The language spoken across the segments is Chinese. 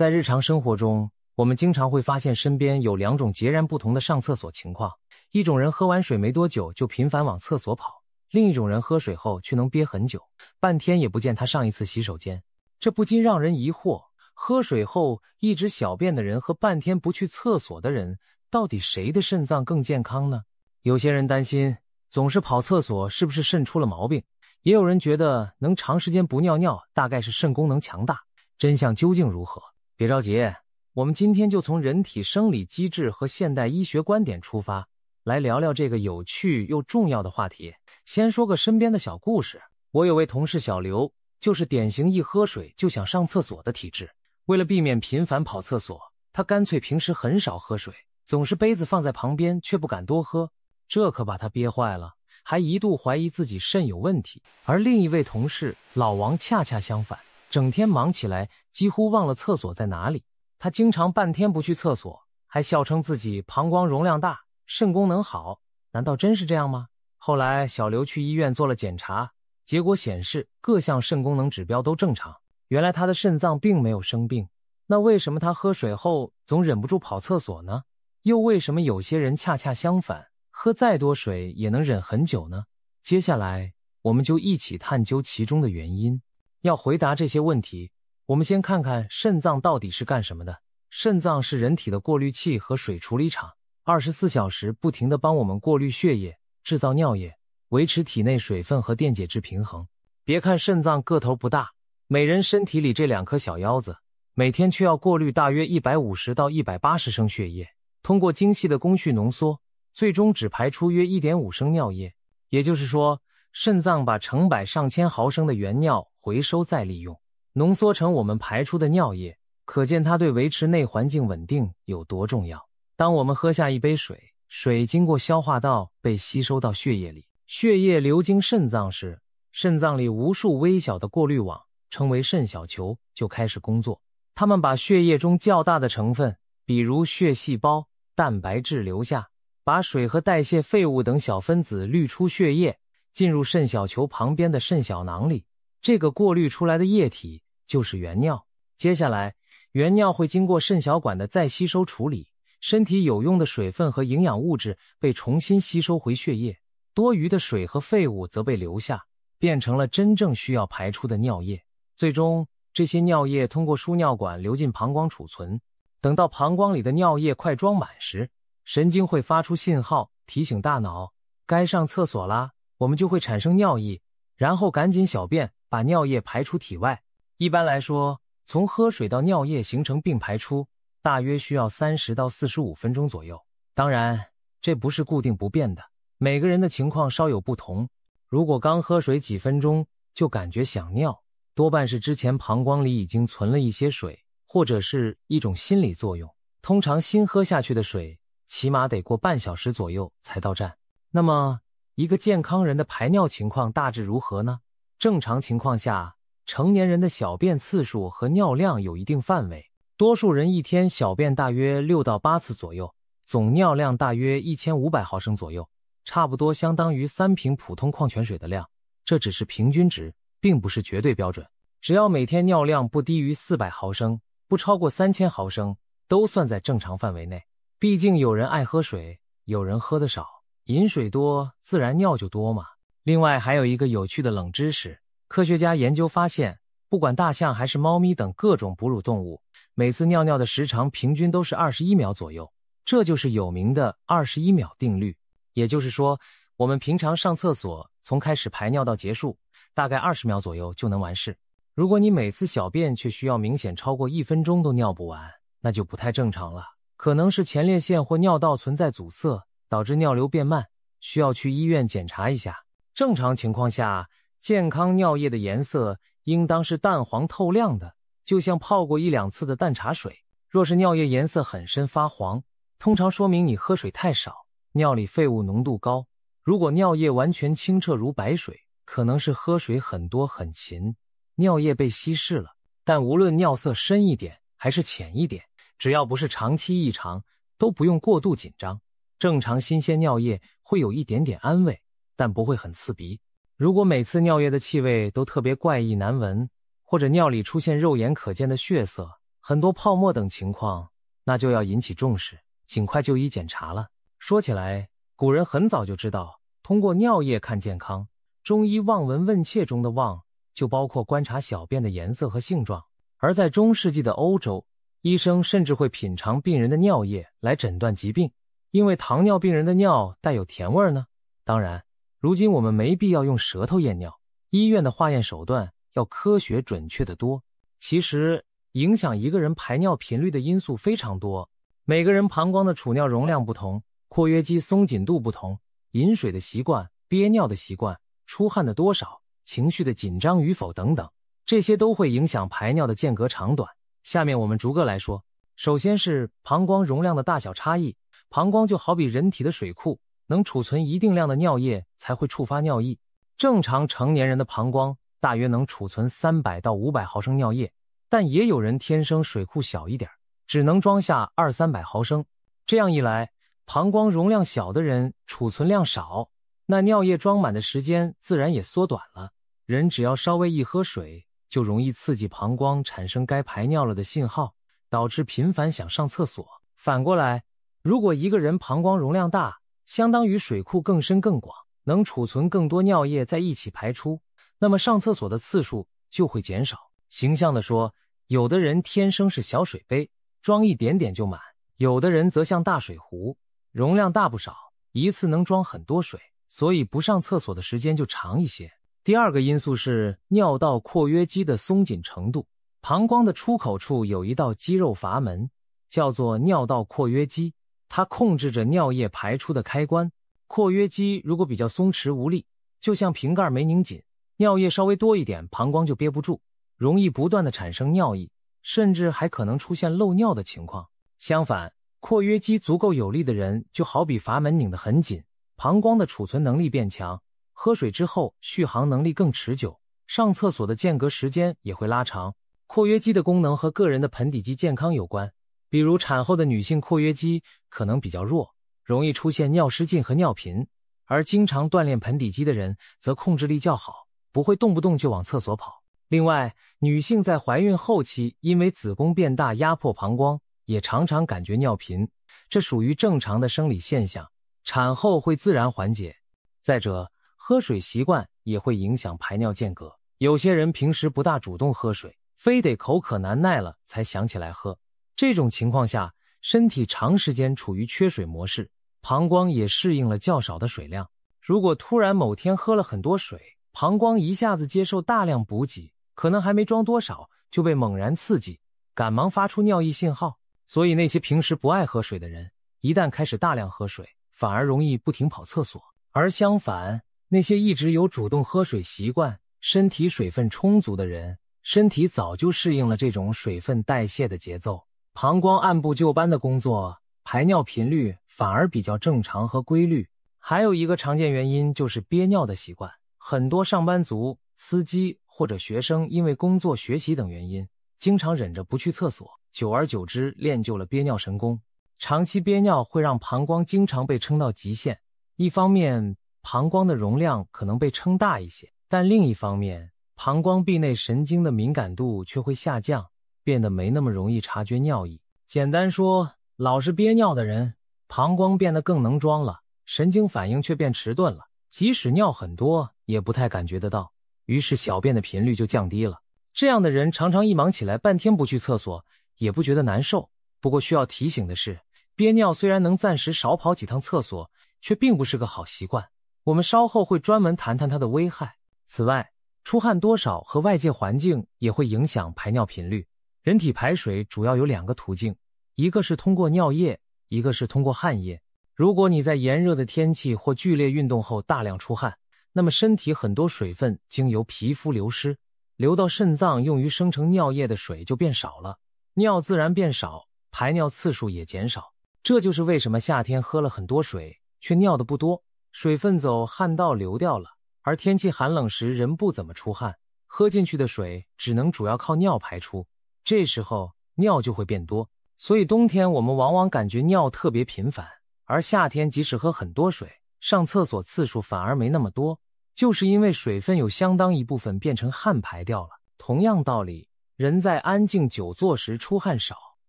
在日常生活中，我们经常会发现身边有两种截然不同的上厕所情况：一种人喝完水没多久就频繁往厕所跑，另一种人喝水后却能憋很久，半天也不见他上一次洗手间。这不禁让人疑惑：喝水后一直小便的人和半天不去厕所的人，到底谁的肾脏更健康呢？有些人担心总是跑厕所是不是肾出了毛病？也有人觉得能长时间不尿尿大概是肾功能强大。真相究竟如何？别着急，我们今天就从人体生理机制和现代医学观点出发，来聊聊这个有趣又重要的话题。先说个身边的小故事：我有位同事小刘，就是典型一喝水就想上厕所的体质。为了避免频繁跑厕所，他干脆平时很少喝水，总是杯子放在旁边却不敢多喝，这可把他憋坏了，还一度怀疑自己肾有问题。而另一位同事老王恰恰相反。整天忙起来，几乎忘了厕所在哪里。他经常半天不去厕所，还笑称自己膀胱容量大，肾功能好。难道真是这样吗？后来小刘去医院做了检查，结果显示各项肾功能指标都正常。原来他的肾脏并没有生病。那为什么他喝水后总忍不住跑厕所呢？又为什么有些人恰恰相反，喝再多水也能忍很久呢？接下来我们就一起探究其中的原因。要回答这些问题，我们先看看肾脏到底是干什么的。肾脏是人体的过滤器和水处理厂，二十四小时不停地帮我们过滤血液，制造尿液，维持体内水分和电解质平衡。别看肾脏个头不大，每人身体里这两颗小腰子，每天却要过滤大约一百五十到一百八十升血液，通过精细的工序浓缩，最终只排出约一点五升尿液。也就是说，肾脏把成百上千毫升的原尿。回收再利用，浓缩成我们排出的尿液，可见它对维持内环境稳定有多重要。当我们喝下一杯水，水经过消化道被吸收到血液里，血液流经肾脏时，肾脏里无数微小的过滤网，称为肾小球，就开始工作。它们把血液中较大的成分，比如血细胞、蛋白质留下，把水和代谢废物等小分子滤出血液，进入肾小球旁边的肾小囊里。这个过滤出来的液体就是原尿。接下来，原尿会经过肾小管的再吸收处理，身体有用的水分和营养物质被重新吸收回血液，多余的水和废物则被留下，变成了真正需要排出的尿液。最终，这些尿液通过输尿管流进膀胱储存。等到膀胱里的尿液快装满时，神经会发出信号提醒大脑该上厕所啦，我们就会产生尿意，然后赶紧小便。把尿液排出体外。一般来说，从喝水到尿液形成并排出，大约需要三十到四十五分钟左右。当然，这不是固定不变的，每个人的情况稍有不同。如果刚喝水几分钟就感觉想尿，多半是之前膀胱里已经存了一些水，或者是一种心理作用。通常新喝下去的水，起码得过半小时左右才到站。那么，一个健康人的排尿情况大致如何呢？正常情况下，成年人的小便次数和尿量有一定范围。多数人一天小便大约六到八次左右，总尿量大约一千五百毫升左右，差不多相当于三瓶普通矿泉水的量。这只是平均值，并不是绝对标准。只要每天尿量不低于四百毫升，不超过三千毫升，都算在正常范围内。毕竟有人爱喝水，有人喝的少，饮水多自然尿就多嘛。另外还有一个有趣的冷知识，科学家研究发现，不管大象还是猫咪等各种哺乳动物，每次尿尿的时长平均都是二十一秒左右，这就是有名的“二十一秒定律”。也就是说，我们平常上厕所，从开始排尿到结束，大概二十秒左右就能完事。如果你每次小便却需要明显超过一分钟都尿不完，那就不太正常了，可能是前列腺或尿道存在阻塞，导致尿流变慢，需要去医院检查一下。正常情况下，健康尿液的颜色应当是淡黄透亮的，就像泡过一两次的淡茶水。若是尿液颜色很深发黄，通常说明你喝水太少，尿里废物浓度高；如果尿液完全清澈如白水，可能是喝水很多很勤，尿液被稀释了。但无论尿色深一点还是浅一点，只要不是长期异常，都不用过度紧张。正常新鲜尿液会有一点点安慰。但不会很刺鼻。如果每次尿液的气味都特别怪异难闻，或者尿里出现肉眼可见的血色、很多泡沫等情况，那就要引起重视，尽快就医检查了。说起来，古人很早就知道通过尿液看健康，中医望闻问切中的望就包括观察小便的颜色和性状。而在中世纪的欧洲，医生甚至会品尝病人的尿液来诊断疾病，因为糖尿病人的尿带有甜味呢。当然。如今我们没必要用舌头验尿，医院的化验手段要科学准确的多。其实，影响一个人排尿频率的因素非常多。每个人膀胱的储尿容量不同，括约肌松紧度不同，饮水的习惯、憋尿的习惯、出汗的多少、情绪的紧张与否等等，这些都会影响排尿的间隔长短。下面我们逐个来说。首先是膀胱容量的大小差异，膀胱就好比人体的水库。能储存一定量的尿液才会触发尿意。正常成年人的膀胱大约能储存三百到五百毫升尿液，但也有人天生水库小一点，只能装下二三百毫升。这样一来，膀胱容量小的人储存量少，那尿液装满的时间自然也缩短了。人只要稍微一喝水，就容易刺激膀胱产生该排尿了的信号，导致频繁想上厕所。反过来，如果一个人膀胱容量大，相当于水库更深更广，能储存更多尿液在一起排出，那么上厕所的次数就会减少。形象的说，有的人天生是小水杯，装一点点就满；有的人则像大水壶，容量大不少，一次能装很多水，所以不上厕所的时间就长一些。第二个因素是尿道括约肌的松紧程度，膀胱的出口处有一道肌肉阀门，叫做尿道括约肌。它控制着尿液排出的开关，括约肌如果比较松弛无力，就像瓶盖没拧紧，尿液稍微多一点，膀胱就憋不住，容易不断的产生尿意，甚至还可能出现漏尿的情况。相反，括约肌足够有力的人，就好比阀门拧得很紧，膀胱的储存能力变强，喝水之后续航能力更持久，上厕所的间隔时间也会拉长。括约肌的功能和个人的盆底肌健康有关。比如产后的女性括约肌可能比较弱，容易出现尿失禁和尿频；而经常锻炼盆底肌的人则控制力较好，不会动不动就往厕所跑。另外，女性在怀孕后期因为子宫变大压迫膀胱，也常常感觉尿频，这属于正常的生理现象，产后会自然缓解。再者，喝水习惯也会影响排尿间隔。有些人平时不大主动喝水，非得口渴难耐了才想起来喝。这种情况下，身体长时间处于缺水模式，膀胱也适应了较少的水量。如果突然某天喝了很多水，膀胱一下子接受大量补给，可能还没装多少就被猛然刺激，赶忙发出尿意信号。所以，那些平时不爱喝水的人，一旦开始大量喝水，反而容易不停跑厕所。而相反，那些一直有主动喝水习惯、身体水分充足的人，身体早就适应了这种水分代谢的节奏。膀胱按部就班的工作，排尿频率反而比较正常和规律。还有一个常见原因就是憋尿的习惯。很多上班族、司机或者学生，因为工作、学习等原因，经常忍着不去厕所，久而久之练就了憋尿神功。长期憋尿会让膀胱经常被撑到极限。一方面，膀胱的容量可能被撑大一些，但另一方面，膀胱壁内神经的敏感度却会下降。变得没那么容易察觉尿意。简单说，老是憋尿的人，膀胱变得更能装了，神经反应却变迟钝了。即使尿很多，也不太感觉得到。于是小便的频率就降低了。这样的人常常一忙起来，半天不去厕所，也不觉得难受。不过需要提醒的是，憋尿虽然能暂时少跑几趟厕所，却并不是个好习惯。我们稍后会专门谈谈它的危害。此外，出汗多少和外界环境也会影响排尿频率。人体排水主要有两个途径，一个是通过尿液，一个是通过汗液。如果你在炎热的天气或剧烈运动后大量出汗，那么身体很多水分经由皮肤流失，流到肾脏用于生成尿液的水就变少了，尿自然变少，排尿次数也减少。这就是为什么夏天喝了很多水却尿的不多，水分走汗道流掉了。而天气寒冷时人不怎么出汗，喝进去的水只能主要靠尿排出。这时候尿就会变多，所以冬天我们往往感觉尿特别频繁，而夏天即使喝很多水，上厕所次数反而没那么多，就是因为水分有相当一部分变成汗排掉了。同样道理，人在安静久坐时出汗少，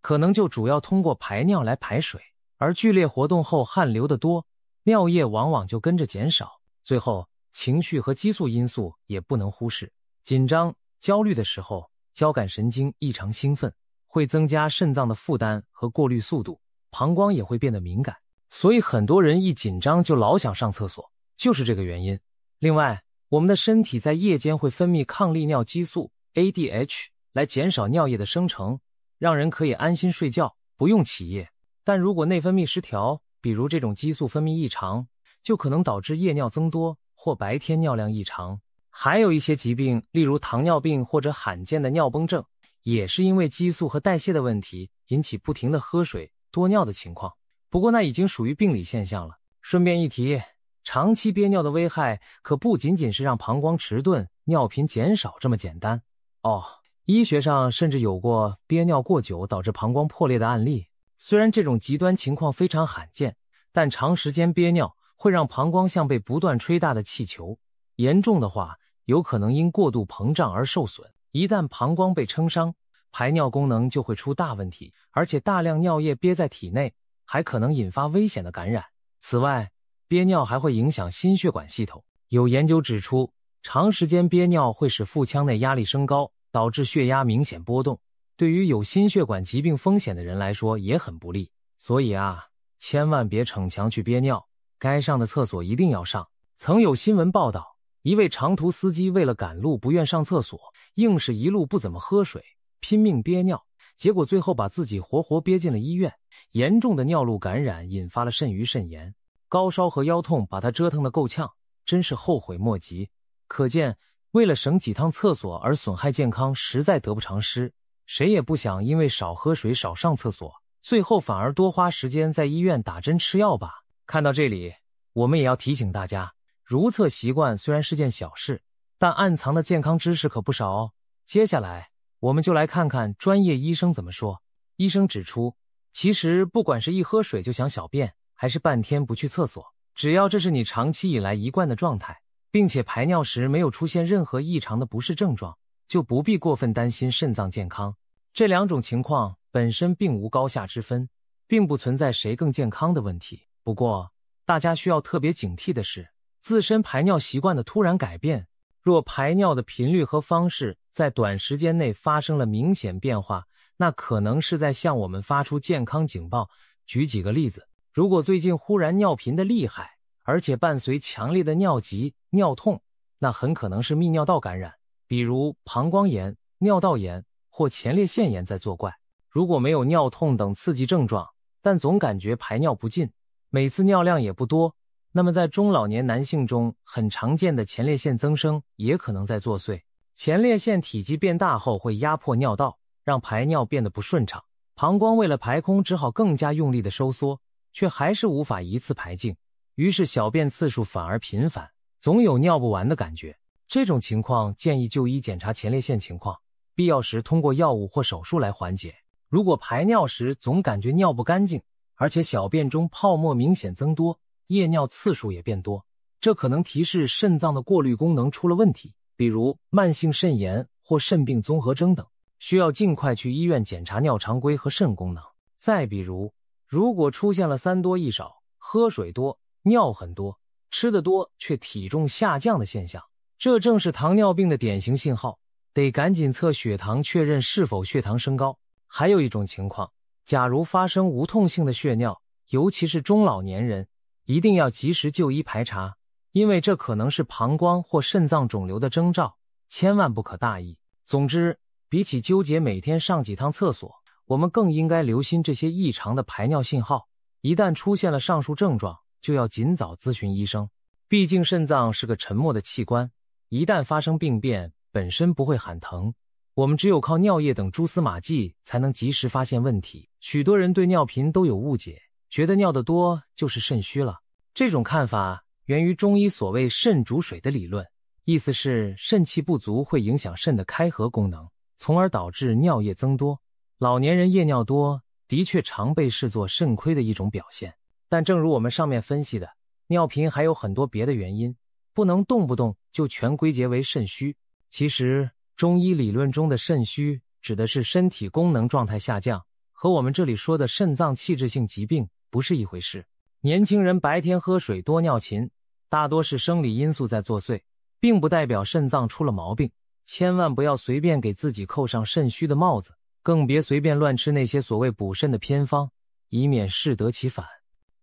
可能就主要通过排尿来排水；而剧烈活动后汗流得多，尿液往往就跟着减少。最后，情绪和激素因素也不能忽视，紧张、焦虑的时候。交感神经异常兴奋，会增加肾脏的负担和过滤速度，膀胱也会变得敏感，所以很多人一紧张就老想上厕所，就是这个原因。另外，我们的身体在夜间会分泌抗利尿激素 （ADH） 来减少尿液的生成，让人可以安心睡觉，不用起夜。但如果内分泌失调，比如这种激素分泌异常，就可能导致夜尿增多或白天尿量异常。还有一些疾病，例如糖尿病或者罕见的尿崩症，也是因为激素和代谢的问题引起不停的喝水、多尿的情况。不过那已经属于病理现象了。顺便一提，长期憋尿的危害可不仅仅是让膀胱迟钝、尿频减少这么简单哦。医学上甚至有过憋尿过久导致膀胱破裂的案例。虽然这种极端情况非常罕见，但长时间憋尿会让膀胱像被不断吹大的气球，严重的话。有可能因过度膨胀而受损。一旦膀胱被撑伤，排尿功能就会出大问题，而且大量尿液憋在体内，还可能引发危险的感染。此外，憋尿还会影响心血管系统。有研究指出，长时间憋尿会使腹腔内压力升高，导致血压明显波动，对于有心血管疾病风险的人来说也很不利。所以啊，千万别逞强去憋尿，该上的厕所一定要上。曾有新闻报道。一位长途司机为了赶路，不愿上厕所，硬是一路不怎么喝水，拼命憋尿，结果最后把自己活活憋进了医院。严重的尿路感染引发了肾盂肾炎，高烧和腰痛把他折腾的够呛，真是后悔莫及。可见，为了省几趟厕所而损害健康，实在得不偿失。谁也不想因为少喝水、少上厕所，最后反而多花时间在医院打针吃药吧。看到这里，我们也要提醒大家。如厕习惯虽然是件小事，但暗藏的健康知识可不少哦。接下来我们就来看看专业医生怎么说。医生指出，其实不管是一喝水就想小便，还是半天不去厕所，只要这是你长期以来一贯的状态，并且排尿时没有出现任何异常的不适症状，就不必过分担心肾脏健康。这两种情况本身并无高下之分，并不存在谁更健康的问题。不过，大家需要特别警惕的是。自身排尿习惯的突然改变，若排尿的频率和方式在短时间内发生了明显变化，那可能是在向我们发出健康警报。举几个例子：如果最近忽然尿频的厉害，而且伴随强烈的尿急、尿痛，那很可能是泌尿道感染，比如膀胱炎、尿道炎或前列腺炎在作怪。如果没有尿痛等刺激症状，但总感觉排尿不尽，每次尿量也不多。那么，在中老年男性中很常见的前列腺增生也可能在作祟。前列腺体积变大后，会压迫尿道，让排尿变得不顺畅。膀胱为了排空，只好更加用力的收缩，却还是无法一次排净，于是小便次数反而频繁，总有尿不完的感觉。这种情况建议就医检查前列腺情况，必要时通过药物或手术来缓解。如果排尿时总感觉尿不干净，而且小便中泡沫明显增多，夜尿次数也变多，这可能提示肾脏的过滤功能出了问题，比如慢性肾炎或肾病综合征等，需要尽快去医院检查尿常规和肾功能。再比如，如果出现了三多一少，喝水多、尿很多、吃的多却体重下降的现象，这正是糖尿病的典型信号，得赶紧测血糖确认是否血糖升高。还有一种情况，假如发生无痛性的血尿，尤其是中老年人。一定要及时就医排查，因为这可能是膀胱或肾脏肿瘤的征兆，千万不可大意。总之，比起纠结每天上几趟厕所，我们更应该留心这些异常的排尿信号。一旦出现了上述症状，就要尽早咨询医生。毕竟，肾脏是个沉默的器官，一旦发生病变，本身不会喊疼，我们只有靠尿液等蛛丝马迹才能及时发现问题。许多人对尿频都有误解。觉得尿的多就是肾虚了，这种看法源于中医所谓“肾主水”的理论，意思是肾气不足会影响肾的开合功能，从而导致尿液增多。老年人夜尿多的确常被视作肾亏的一种表现，但正如我们上面分析的，尿频还有很多别的原因，不能动不动就全归结为肾虚。其实，中医理论中的肾虚指的是身体功能状态下降，和我们这里说的肾脏器质性疾病。不是一回事。年轻人白天喝水多、尿勤，大多是生理因素在作祟，并不代表肾脏出了毛病。千万不要随便给自己扣上肾虚的帽子，更别随便乱吃那些所谓补肾的偏方，以免适得其反。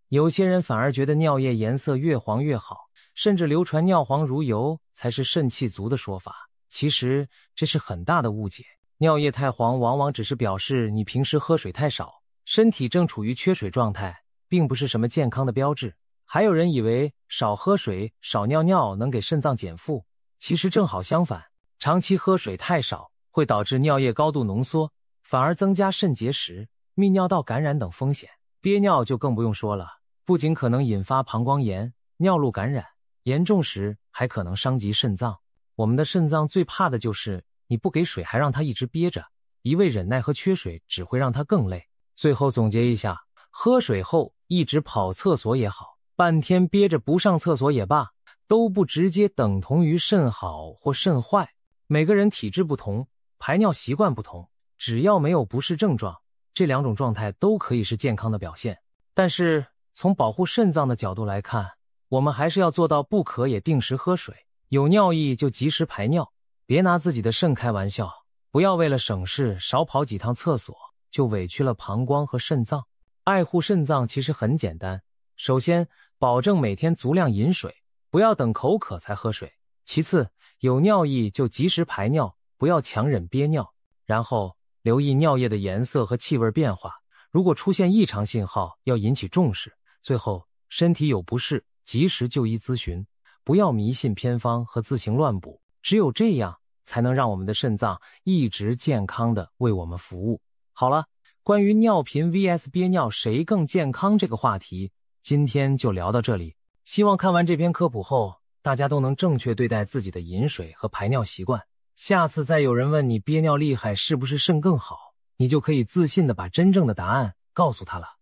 有些人反而觉得尿液颜色越黄越好，甚至流传尿黄如油才是肾气足的说法，其实这是很大的误解。尿液太黄，往往只是表示你平时喝水太少。身体正处于缺水状态，并不是什么健康的标志。还有人以为少喝水、少尿尿能给肾脏减负，其实正好相反。长期喝水太少会导致尿液高度浓缩，反而增加肾结石、泌尿道感染等风险。憋尿就更不用说了，不仅可能引发膀胱炎、尿路感染，严重时还可能伤及肾脏。我们的肾脏最怕的就是你不给水，还让它一直憋着，一味忍耐和缺水只会让它更累。最后总结一下，喝水后一直跑厕所也好，半天憋着不上厕所也罢，都不直接等同于肾好或肾坏。每个人体质不同，排尿习惯不同，只要没有不适症状，这两种状态都可以是健康的表现。但是从保护肾脏的角度来看，我们还是要做到不渴也定时喝水，有尿意就及时排尿，别拿自己的肾开玩笑，不要为了省事少跑几趟厕所。就委屈了膀胱和肾脏。爱护肾脏其实很简单，首先保证每天足量饮水，不要等口渴才喝水；其次有尿意就及时排尿，不要强忍憋尿；然后留意尿液的颜色和气味变化，如果出现异常信号，要引起重视；最后身体有不适，及时就医咨询，不要迷信偏方和自行乱补。只有这样，才能让我们的肾脏一直健康的为我们服务。好了，关于尿频 vs 憋尿谁更健康这个话题，今天就聊到这里。希望看完这篇科普后，大家都能正确对待自己的饮水和排尿习惯。下次再有人问你憋尿厉害是不是肾更好，你就可以自信的把真正的答案告诉他了。